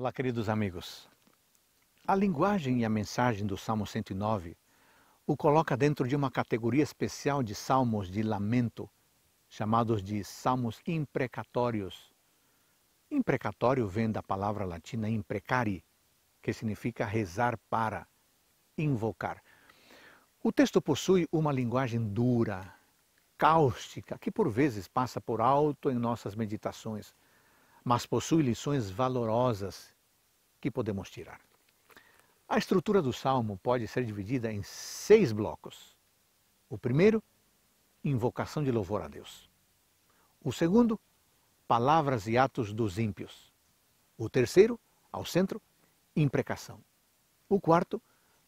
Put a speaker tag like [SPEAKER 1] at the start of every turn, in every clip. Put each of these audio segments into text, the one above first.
[SPEAKER 1] Olá, queridos amigos. A linguagem e a mensagem do Salmo 109 o coloca dentro de uma categoria especial de salmos de lamento, chamados de salmos imprecatórios. Imprecatório vem da palavra latina imprecari, que significa rezar para, invocar. O texto possui uma linguagem dura, cáustica, que por vezes passa por alto em nossas meditações mas possui lições valorosas que podemos tirar. A estrutura do salmo pode ser dividida em seis blocos. O primeiro, invocação de louvor a Deus. O segundo, palavras e atos dos ímpios. O terceiro, ao centro, imprecação. O quarto,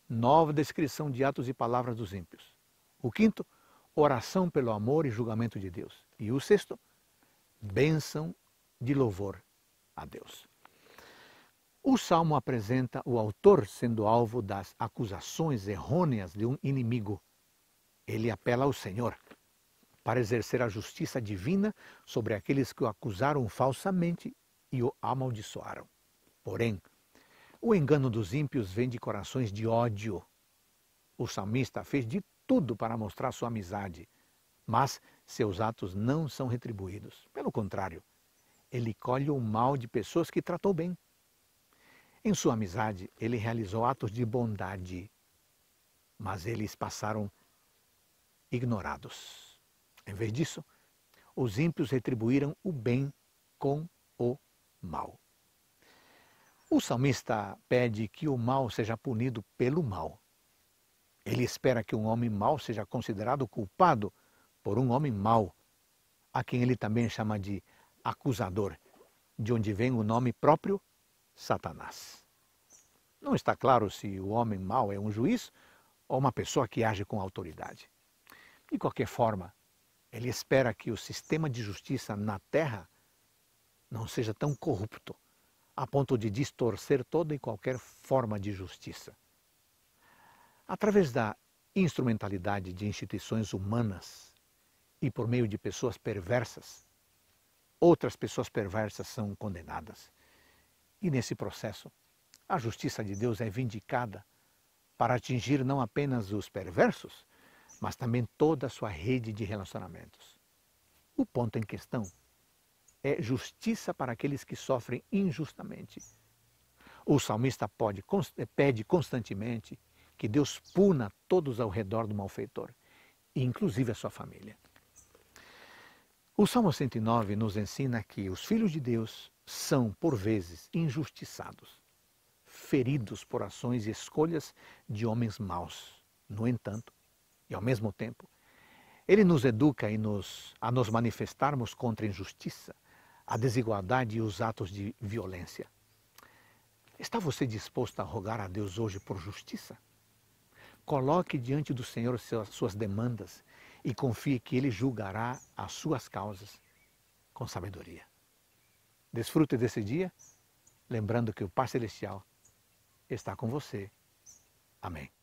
[SPEAKER 1] nova descrição de atos e palavras dos ímpios. O quinto, oração pelo amor e julgamento de Deus. E o sexto, bênção de louvor a Deus. O salmo apresenta o autor sendo alvo das acusações errôneas de um inimigo. Ele apela ao Senhor para exercer a justiça divina sobre aqueles que o acusaram falsamente e o amaldiçoaram. Porém, o engano dos ímpios vem de corações de ódio. O salmista fez de tudo para mostrar sua amizade, mas seus atos não são retribuídos. Pelo contrário, ele colhe o mal de pessoas que tratou bem. Em sua amizade, ele realizou atos de bondade, mas eles passaram ignorados. Em vez disso, os ímpios retribuíram o bem com o mal. O salmista pede que o mal seja punido pelo mal. Ele espera que um homem mau seja considerado culpado por um homem mau, a quem ele também chama de acusador, de onde vem o nome próprio Satanás. Não está claro se o homem mau é um juiz ou uma pessoa que age com autoridade. De qualquer forma, ele espera que o sistema de justiça na terra não seja tão corrupto a ponto de distorcer toda e qualquer forma de justiça. Através da instrumentalidade de instituições humanas e por meio de pessoas perversas, outras pessoas perversas são condenadas. E nesse processo, a justiça de Deus é vindicada para atingir não apenas os perversos, mas também toda a sua rede de relacionamentos. O ponto em questão é justiça para aqueles que sofrem injustamente. O salmista pode, eh, pede constantemente que Deus puna todos ao redor do malfeitor, inclusive a sua família. O Salmo 109 nos ensina que os filhos de Deus são, por vezes, injustiçados, feridos por ações e escolhas de homens maus. No entanto, e ao mesmo tempo, ele nos educa nos, a nos manifestarmos contra a injustiça, a desigualdade e os atos de violência. Está você disposto a rogar a Deus hoje por justiça? Coloque diante do Senhor suas demandas e confie que Ele julgará as suas causas com sabedoria. Desfrute desse dia, lembrando que o Pai Celestial está com você. Amém.